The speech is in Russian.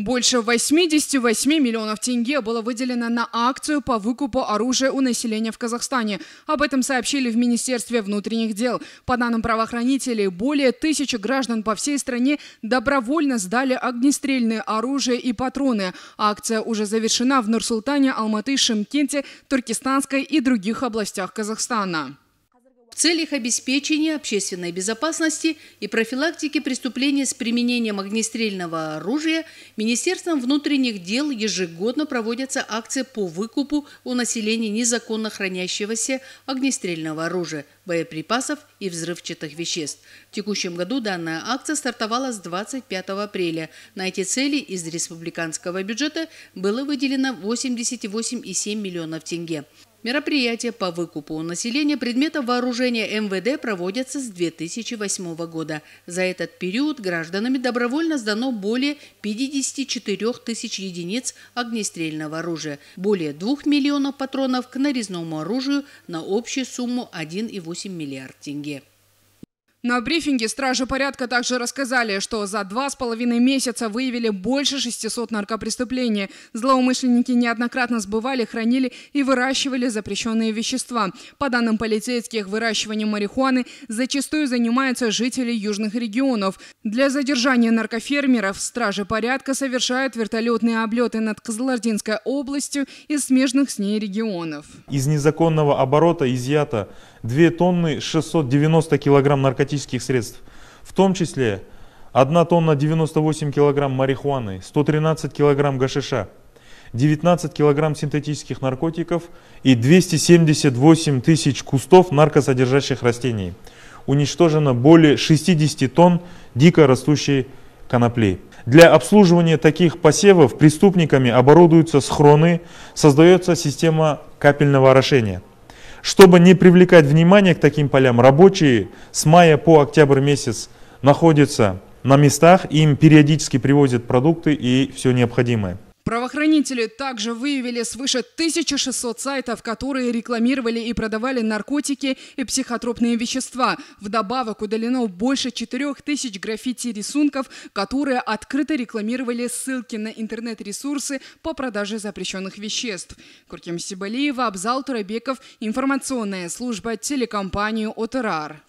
Больше 88 миллионов тенге было выделено на акцию по выкупу оружия у населения в Казахстане. Об этом сообщили в Министерстве внутренних дел. По данным правоохранителей, более тысячи граждан по всей стране добровольно сдали огнестрельное оружие и патроны. Акция уже завершена в Нур-Султане, Алматы, Шимкенте, Туркестанской и других областях Казахстана. В целях обеспечения общественной безопасности и профилактики преступлений с применением огнестрельного оружия Министерством внутренних дел ежегодно проводятся акции по выкупу у населения незаконно хранящегося огнестрельного оружия, боеприпасов и взрывчатых веществ. В текущем году данная акция стартовала с 25 апреля. На эти цели из республиканского бюджета было выделено 88,7 миллионов тенге. Мероприятия по выкупу у населения предметов вооружения МВД проводятся с 2008 года. За этот период гражданами добровольно сдано более 54 тысяч единиц огнестрельного оружия, более 2 миллионов патронов к нарезному оружию на общую сумму 1,8 миллиард тенге. На брифинге стражи порядка также рассказали, что за два с половиной месяца выявили больше 600 наркопреступлений. Злоумышленники неоднократно сбывали, хранили и выращивали запрещенные вещества. По данным полицейских, выращиванием марихуаны зачастую занимаются жители южных регионов. Для задержания наркофермеров стражи порядка совершают вертолетные облеты над Кызылординской областью и смежных с ней регионов. Из незаконного оборота изъято 2 тонны 690 килограмм наркотических средств, в том числе 1 тонна 98 килограмм марихуаны, 113 килограмм гашиша, 19 килограмм синтетических наркотиков и 278 тысяч кустов наркосодержащих растений. Уничтожено более 60 тонн дико растущей конопли. Для обслуживания таких посевов преступниками оборудуются схроны, создается система капельного орошения – чтобы не привлекать внимание к таким полям, рабочие с мая по октябрь месяц находятся на местах, им периодически привозят продукты и все необходимое. Правоохранители также выявили свыше 1600 сайтов, которые рекламировали и продавали наркотики и психотропные вещества. Вдобавок удалено больше 4000 граффити-рисунков, которые открыто рекламировали ссылки на интернет-ресурсы по продаже запрещенных веществ. Курким Сибалиева, Абзал Турабеков, информационная служба телекомпании «Отерар».